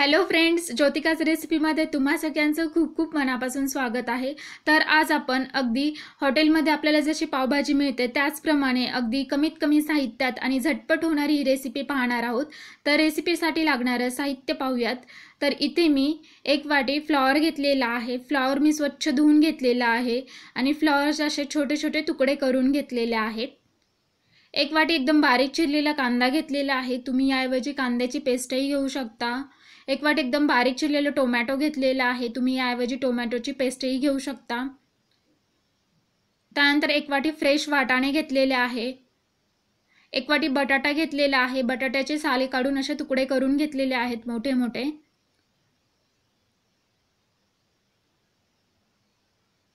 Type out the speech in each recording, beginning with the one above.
hello friends ज्योतिकाज रेसिपीमध्ये तुम्हा सगळ्यांचं खूप खूप मनापासून स्वागत आहे तर आज आपण अगदी हॉटेलमध्ये आपल्याला जशी पावभाजी मिळते त्याचप्रमाणे अगदी कमीत कमी साहित्यात आणि झटपट होणारी ही रेसिपी पाहणार आहोत तर रेसिपीसाठी लागणारं साहित्य पाहूयात तर इथे मी एक वाटी फ्लॉवर घेतलेला आहे फ्लॉवर मी स्वच्छ धुवून घेतलेला आहे आणि फ्लॉवरचे असे छोटे छोटे तुकडे करून घेतलेले आहेत एक वाटी एकदम बारीक चिरलेला कांदा घेतलेला आहे तुम्ही याऐवजी कांद्याची पेस्टही घेऊ शकता एक वाट एकदम बारीक चिरलेलं टोमॅटो घेतलेला आहे तुम्ही याऐवजी टोमॅटोची पेस्टही घेऊ शकता त्यानंतर एक वाटी फ्रेश वाटाणे घेतलेले आहे एक वाटी बटाटा घेतलेला आहे बटाट्याचे साले काढून असे तुकडे करून घेतलेले आहेत मोठे मोठे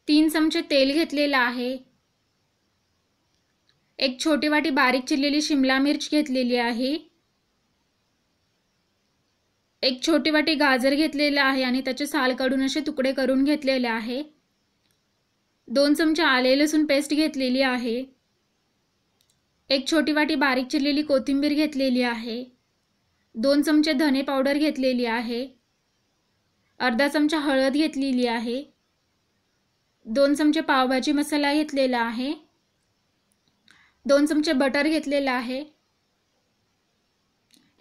तीन चमचे तेल घेतलेलं आहे एक छोटी वाटी बारीक चिरलेली शिमला मिर्च घेतलेली आहे एक छोटी वाटी गाजर घेतलेलं आहे आणि त्याचे साल काढून असे तुकडे करून घेतलेले आहे दोन चमचे आले लसूण पेस्ट घेतलेली आहे एक छोटी वाटी बारीक चिरलेली कोथिंबीर घेतलेली आहे दोन चमचे धने पावडर घेतलेली आहे अर्धा चमचा हळद घेतलेली आहे दोन चमचे पावभाजी मसाला घेतलेला आहे दोन चमचे बटर घेतलेला आहे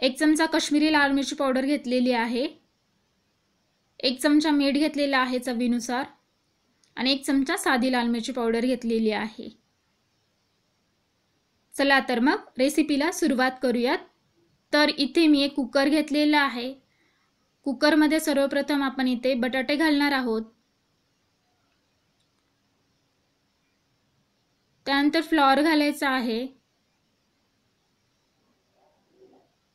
एक चमचा काश्मीरी लाल मिरची पावडर घेतलेली आहे एक चमचा मीठ घेतलेला आहे चवीनुसार आणि एक चमचा साधी लाल मिरची पावडर घेतलेली आहे चला तर मग रेसिपीला सुरुवात करूयात तर इथे मी एक कुकर घेतलेला आहे कुकरमध्ये सर्वप्रथम आपण इथे बटाटे घालणार आहोत त्यानंतर फ्लॉर घालायचा आहे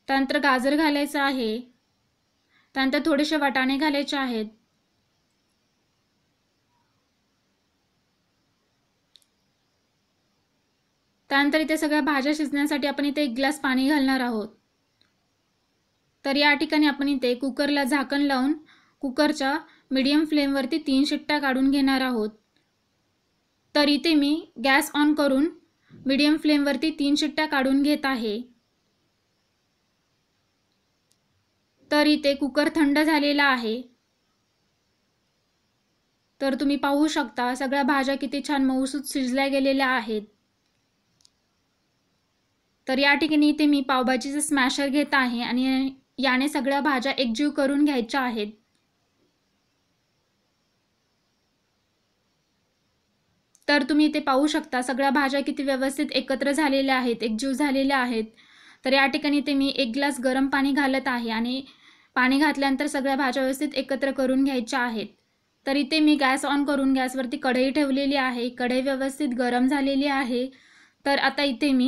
त्यानंतर गाजर घालायचं आहे त्यानंतर थोडेसे वाटाणे घालायचे आहेत त्यानंतर इथे सगळ्या भाज्या शिजण्यासाठी आपण इथे एक ग्लास पाणी घालणार आहोत तर या ठिकाणी आपण इथे कुकरला झाकण लावून कुकरच्या मीडियम फ्लेमवरती तीन शिट्ट्या काढून घेणार आहोत तर इथे मी गॅस ऑन करून मीडियम फ्लेमवरती तीन शिट्ट्या काढून घेत आहे तर इथे कुकर थंड झालेला आहे तर तुम्ही पाहू शकता सगळ्या भाज्या किती छान मऊसूत शिजल्या गेलेल्या आहेत तर या ठिकाणी इथे मी पावभाजीचं स्मॅशर घेत आहे आणि याने सगळ्या भाज्या एकजीव करून घ्यायच्या आहेत तर तुम्ही इथे पाहू शकता सगळ्या भाज्या किती व्यवस्थित एकत्र झालेल्या आहेत एकजीव झालेल्या आहेत तर या ठिकाणी इथे मी एक ग्लास गरम पाणी घालत आहे आणि पाणी घातल्यानंतर सगळ्या भाज्या व्यवस्थित एकत्र करून घ्यायच्या आहेत तर इथे मी गॅस ऑन करून गॅसवरती कढई ठेवलेली आहे कढई व्यवस्थित गरम झालेली आहे तर आता इथे मी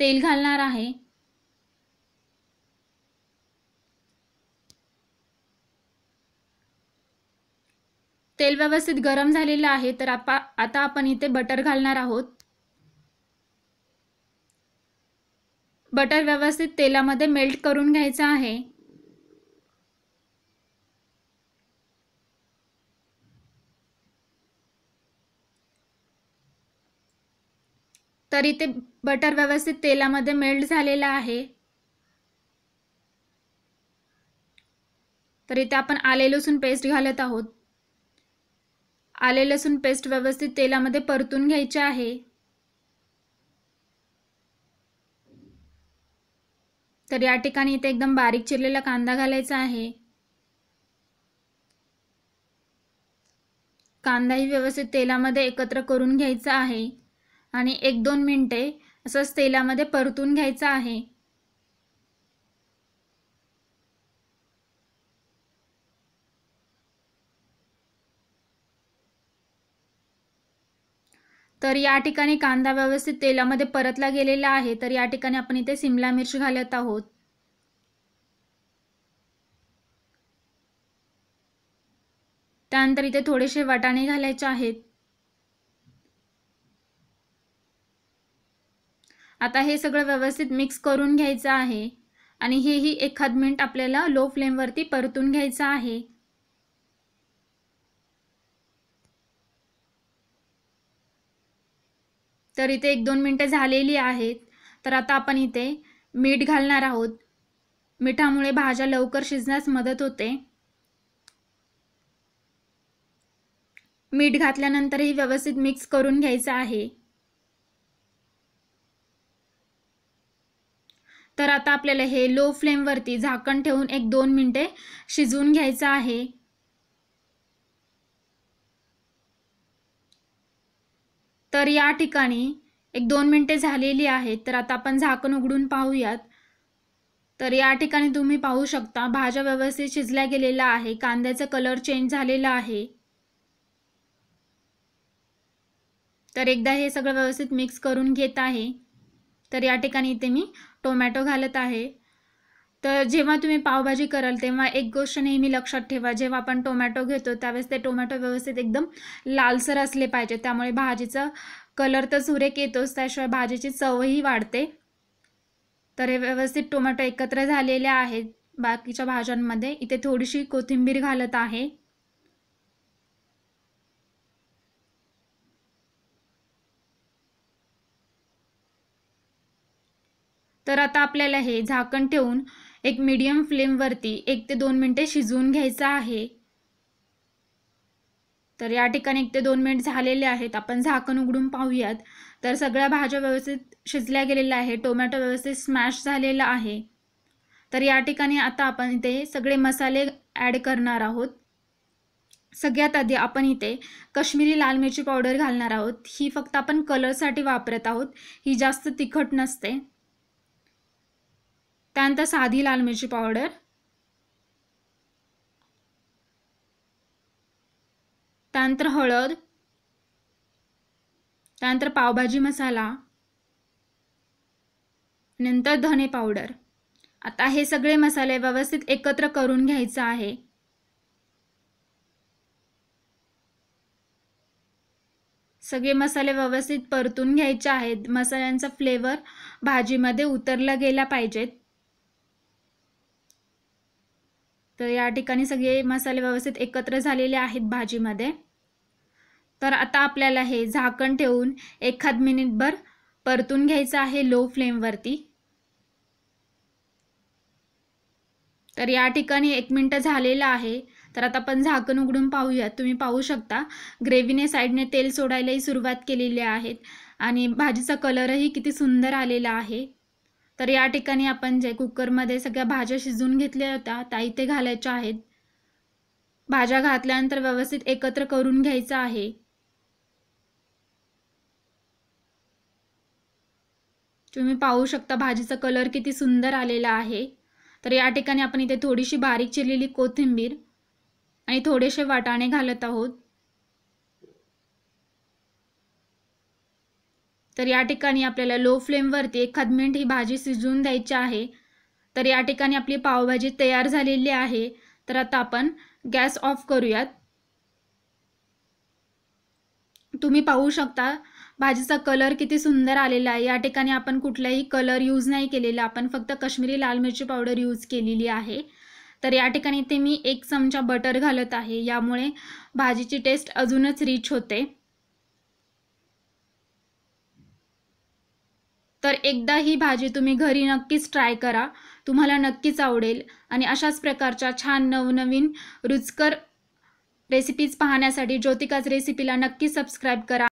तेल घालणार आहे तेल व्यवस्थित गरम झालेलं आहे तर आपा आता आपण इथे बटर घालणार आहोत बटर व्यवस्थित तेलामध्ये मेल्ट करून घ्यायचं आहे तर इथे बटर व्यवस्थित तेलामध्ये मेल्ट झालेला आहे तर इथे आपण आले लसूण पेस्ट घालत आहोत आले लसूण पेस्ट व्यवस्थित तेलामध्ये परतून घ्यायचे आहे तर या ठिकाणी इथे एकदम बारीक चिरलेला कांदा घालायचा आहे कांदाही व्यवस्थित तेलामध्ये एकत्र करून घ्यायचा आहे आणि एक दोन मिनटे असंच तेलामध्ये परतून घ्यायचं आहे तर या ठिकाणी कांदा व्यवस्थित तेलामध्ये परतला गेलेला आहे तर या ठिकाणी आपण इथे सिमला मिर्च घालत आहोत त्यानंतर इथे थोडेसे वाटाणे घालायचे आहेत आता हे सगळं व्यवस्थित मिक्स करून घ्यायचं आहे आणि हेही एखाद मिनिट आपल्याला लो फ्लेमवरती परतून घ्यायचं आहे तर इथे एक दोन मिनटं झालेली आहेत तर आता आपण इथे मीठ घालणार आहोत मिठामुळे भाज्या लवकर शिजण्यास मदत होते मीठ घातल्यानंतरही व्यवस्थित मिक्स करून घ्यायचं आहे तर आता आपल्याला हे लो फ्लेमवरती झाकण ठेवून एक दोन मिनटे शिजवून घ्यायचं आहे तर या ठिकाणी एक दोन मिनटे झालेली आहेत तर आता आपण झाकण उघडून पाहूयात तर या ठिकाणी तुम्ही पाहू शकता भाज्या व्यवस्थित शिजल्या गेलेल्या आहे कांद्याचा कलर चेंज झालेला आहे तर एकदा हे सगळं व्यवस्थित मिक्स करून घेत आहे तर या ठिकाणी इथे मी टोमॅटो घालत आहे तर जेव्हा तुम्ही पावभाजी कराल तेव्हा एक गोष्ट नेहमी लक्षात ठेवा जेव्हा आपण टोमॅटो घेतो त्यावेळेस ते टोमॅटो व्यवस्थित एकदम लालसर असले पाहिजे त्यामुळे भाजीचा कलर तर सुरेख येतोच त्याशिवाय भाजीची चवही वाढते तर हे व्यवस्थित टोमॅटो एकत्र झालेले आहेत बाकीच्या भाज्यांमध्ये इथे थोडीशी कोथिंबीर घालत आहे तर आता आपल्याला हे झाकण ठेवून एक मीडियम फ्लेमवरती एक ते दोन मिनटे शिजवून घ्यायचं आहे तर या ठिकाणी एक ते दोन मिनिट झालेले आहेत आपण झाकण उघडून पाहूयात तर सगळ्या भाज्या व्यवस्थित शिजल्या गेलेल्या आहे टोमॅटो व्यवस्थित स्मॅश झालेला आहे तर या ठिकाणी आता आपण इथे सगळे मसाले ॲड करणार आहोत सगळ्यात आधी आपण इथे कश्मीरी लाल मिरची पावडर घालणार आहोत ही फक्त आपण कलरसाठी वापरत आहोत ही जास्त तिखट नसते त्यानंतर साधी लाल मिरची पावडर त्यानंतर हळद त्यानंतर पावभाजी मसाला नंतर धने पावडर आता हे सगळे मसाले व्यवस्थित एकत्र करून घ्यायचं आहे सगळे मसाले व्यवस्थित परतून घ्यायचे आहेत मसाल्यांचा फ्लेवर भाजीमध्ये उतरला गेला पाहिजेत तर या ठिकाणी सगळे मसाले व्यवस्थित एकत्र झालेले आहेत भाजीमध्ये तर आता आपल्याला हे झाकण ठेवून एखाद मिनिटभर परतून घ्यायचं आहे लो फ्लेमवरती तर या ठिकाणी एक मिनटं झालेलं आहे तर आता आपण झाकण उघडून पाहूया तुम्ही पाहू शकता ग्रेव्हीने साईडने तेल सोडायलाही सुरुवात केलेली आहे आणि भाजीचा कलरही किती सुंदर आलेला आहे तर या ठिकाणी आपण जे कुकरमध्ये सगळ्या भाज्या शिजवून घेतल्या होत्या त्या इथे घालायच्या आहेत भाज्या घातल्यानंतर व्यवस्थित एकत्र करून घ्यायचं आहे तुम्ही पाहू शकता भाजीचा कलर किती सुंदर आलेला आहे तर या ठिकाणी आपण इथे थोडीशी बारीक चिरलेली कोथिंबीर आणि थोडेसे वाटाणे घालत आहोत तर या ठिकाणी आपल्याला लो फ्लेमवरती एखाद मिनिट ही भाजी शिजवून द्यायची आहे तर या ठिकाणी आपली पावभाजी तयार झालेली आहे तर आता आपण गॅस ऑफ करूयात तुम्ही पाहू शकता भाजीचा कलर किती सुंदर आलेला आहे या ठिकाणी आपण कुठलाही कलर यूज नाही केलेला आपण फक्त कश्मीरी लाल मिरची पावडर यूज केलेली आहे तर या ठिकाणी इथे मी एक चमचा बटर घालत आहे यामुळे भाजीची टेस्ट अजूनच रिच होते तर एकदा ही भाजी तुम्ही घरी नक्कीच ट्राय करा तुम्हाला नक्कीच आवडेल आणि अशाच प्रकारच्या छान नवनवीन रुचकर रेसिपीज पाहण्यासाठी ज्योतिकाच रेसिपीला नक्की सबस्क्राईब करा